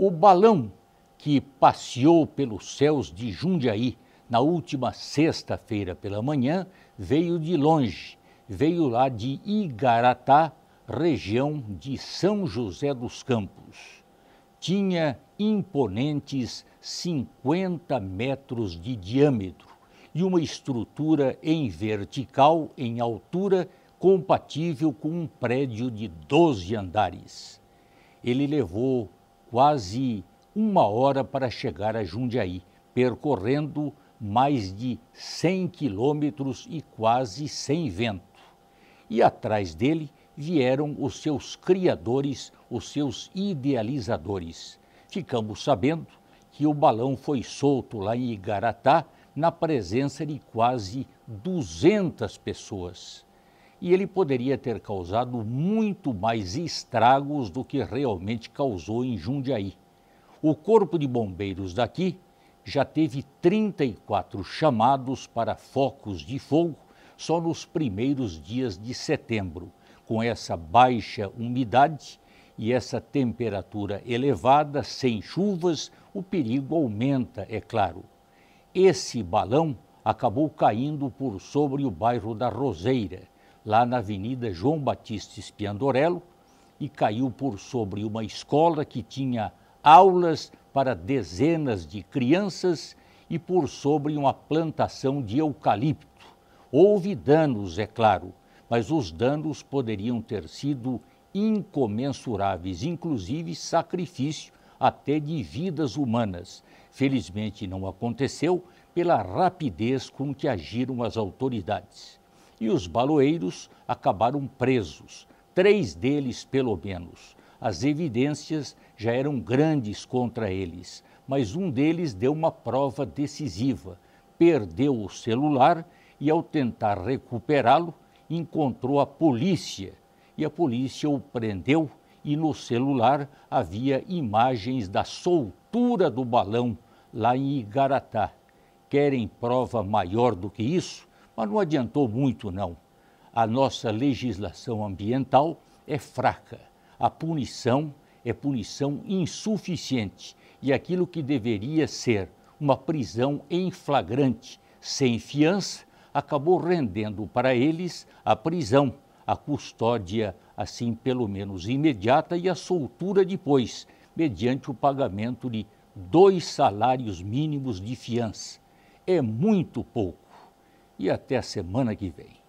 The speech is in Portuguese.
O balão que passeou pelos céus de Jundiaí na última sexta-feira pela manhã veio de longe, veio lá de Igaratá, região de São José dos Campos. Tinha imponentes 50 metros de diâmetro e uma estrutura em vertical, em altura, compatível com um prédio de 12 andares. Ele levou quase uma hora para chegar a Jundiaí, percorrendo mais de 100 quilômetros e quase sem vento. E atrás dele vieram os seus criadores, os seus idealizadores. Ficamos sabendo que o balão foi solto lá em Igaratá, na presença de quase 200 pessoas e ele poderia ter causado muito mais estragos do que realmente causou em Jundiaí. O Corpo de Bombeiros daqui já teve 34 chamados para focos de fogo só nos primeiros dias de setembro. Com essa baixa umidade e essa temperatura elevada, sem chuvas, o perigo aumenta, é claro. Esse balão acabou caindo por sobre o bairro da Roseira lá na Avenida João Batista Espiandorello e caiu por sobre uma escola que tinha aulas para dezenas de crianças e por sobre uma plantação de eucalipto. Houve danos, é claro, mas os danos poderiam ter sido incomensuráveis, inclusive sacrifício até de vidas humanas. Felizmente não aconteceu pela rapidez com que agiram as autoridades e os baloeiros acabaram presos, três deles pelo menos. As evidências já eram grandes contra eles, mas um deles deu uma prova decisiva. Perdeu o celular e, ao tentar recuperá-lo, encontrou a polícia. E a polícia o prendeu, e no celular havia imagens da soltura do balão lá em Igaratá. Querem prova maior do que isso? Mas não adiantou muito, não. A nossa legislação ambiental é fraca. A punição é punição insuficiente e aquilo que deveria ser uma prisão em flagrante, sem fiança, acabou rendendo para eles a prisão, a custódia, assim pelo menos imediata, e a soltura depois, mediante o pagamento de dois salários mínimos de fiança. É muito pouco e até a semana que vem.